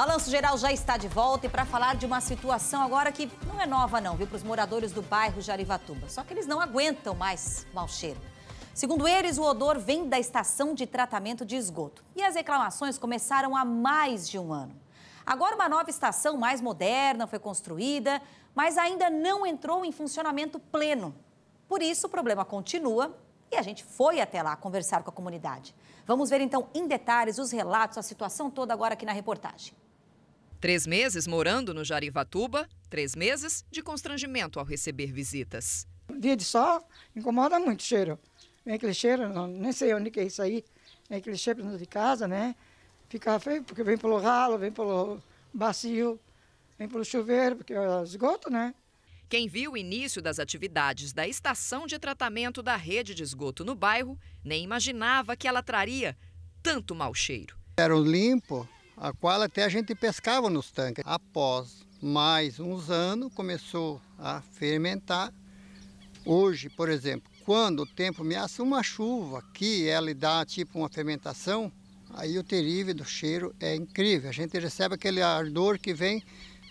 Balanço Geral já está de volta e para falar de uma situação agora que não é nova não, viu, para os moradores do bairro Jarivatuba. Só que eles não aguentam mais mau cheiro. Segundo eles, o odor vem da estação de tratamento de esgoto. E as reclamações começaram há mais de um ano. Agora, uma nova estação mais moderna foi construída, mas ainda não entrou em funcionamento pleno. Por isso, o problema continua e a gente foi até lá conversar com a comunidade. Vamos ver então em detalhes os relatos, a situação toda agora aqui na reportagem. Três meses morando no Jarivatuba, três meses de constrangimento ao receber visitas. Dia de sol incomoda muito o cheiro. Vem aquele cheiro, não, nem sei onde que é isso aí, vem aquele cheiro dentro de casa, né? Fica feio porque vem pelo ralo, vem pelo bacio, vem pelo chuveiro, porque é esgoto, né? Quem viu o início das atividades da estação de tratamento da rede de esgoto no bairro nem imaginava que ela traria tanto mau cheiro. Era limpo, a qual até a gente pescava nos tanques. Após mais uns anos, começou a fermentar. Hoje, por exemplo, quando o tempo ameaça uma chuva, que ela dá tipo uma fermentação, aí o terrível do cheiro é incrível. A gente recebe aquele ardor que vem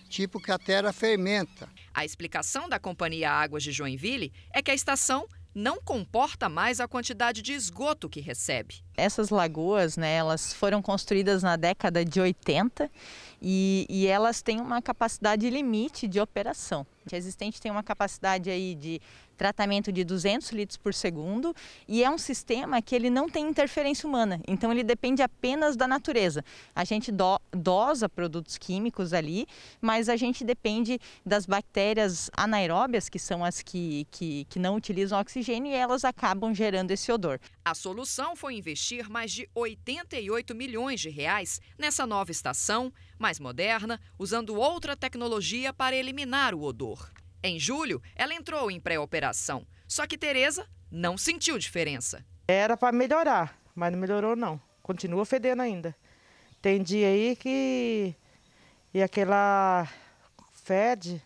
tipo que a terra fermenta. A explicação da Companhia Águas de Joinville é que a estação não comporta mais a quantidade de esgoto que recebe. Essas lagoas, né, elas foram construídas na década de 80 e, e elas têm uma capacidade limite de operação. A é existente tem uma capacidade aí de tratamento de 200 litros por segundo e é um sistema que ele não tem interferência humana, então ele depende apenas da natureza. A gente do, dosa produtos químicos ali, mas a gente depende das bactérias anaeróbias, que são as que, que, que não utilizam oxigênio e elas acabam gerando esse odor. A solução foi investir mais de 88 milhões de reais nessa nova estação, mais moderna, usando outra tecnologia para eliminar o odor. Em julho, ela entrou em pré-operação, só que Tereza não sentiu diferença. Era para melhorar, mas não melhorou não. Continua fedendo ainda. Tem dia aí que e aquela fede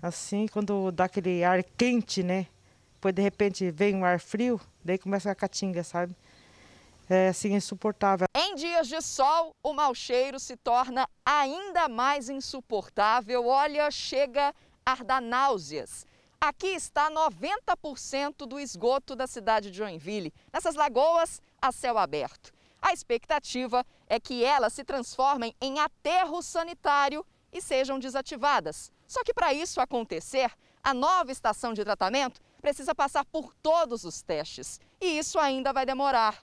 assim quando dá aquele ar quente, né? Depois de repente vem um ar frio, daí começa a catinga, sabe? É assim insuportável. Em dias de sol, o mau cheiro se torna ainda mais insuportável. Olha, chega ar náuseas. Aqui está 90% do esgoto da cidade de Joinville, nessas lagoas a céu aberto. A expectativa é que elas se transformem em aterro sanitário e sejam desativadas. Só que para isso acontecer, a nova estação de tratamento precisa passar por todos os testes. E isso ainda vai demorar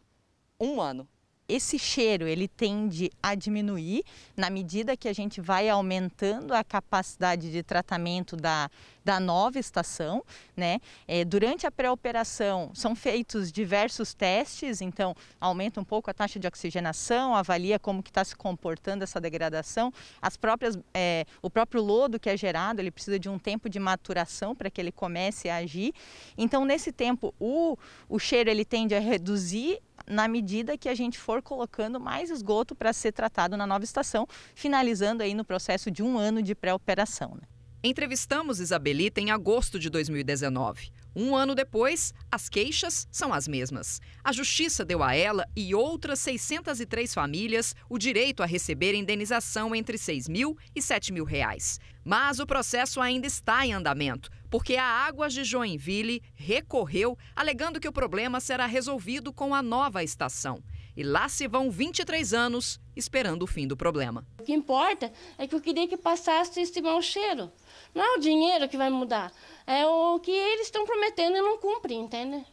um ano esse cheiro ele tende a diminuir na medida que a gente vai aumentando a capacidade de tratamento da, da nova estação. Né? É, durante a pré-operação são feitos diversos testes, então aumenta um pouco a taxa de oxigenação, avalia como que está se comportando essa degradação. As próprias, é, o próprio lodo que é gerado, ele precisa de um tempo de maturação para que ele comece a agir. Então nesse tempo o, o cheiro ele tende a reduzir na medida que a gente for colocando mais esgoto para ser tratado na nova estação, finalizando aí no processo de um ano de pré-operação. Né? Entrevistamos Isabelita em agosto de 2019. Um ano depois, as queixas são as mesmas. A justiça deu a ela e outras 603 famílias o direito a receber indenização entre 6 mil e 7 mil reais. Mas o processo ainda está em andamento, porque a Águas de Joinville recorreu, alegando que o problema será resolvido com a nova estação. E lá se vão 23 anos esperando o fim do problema. O que importa é que eu queria que passasse esse mau cheiro. Não é o dinheiro que vai mudar, é o que eles estão prometendo e não cumprem, entende?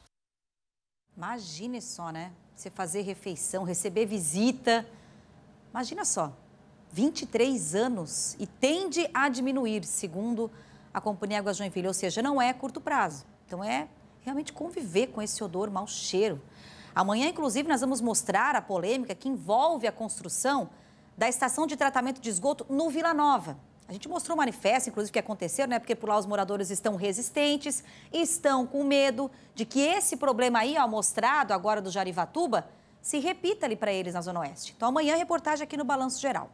Imagine só, né? Você fazer refeição, receber visita. Imagina só, 23 anos e tende a diminuir, segundo a Companhia Água Joinville, ou seja, não é curto prazo. Então é realmente conviver com esse odor, mau cheiro. Amanhã, inclusive, nós vamos mostrar a polêmica que envolve a construção da estação de tratamento de esgoto no Vila Nova. A gente mostrou o manifesto, inclusive, que aconteceu, né? Porque por lá os moradores estão resistentes, estão com medo de que esse problema aí, ó, mostrado agora do Jarivatuba, se repita ali para eles na Zona Oeste. Então, amanhã, reportagem aqui no Balanço Geral.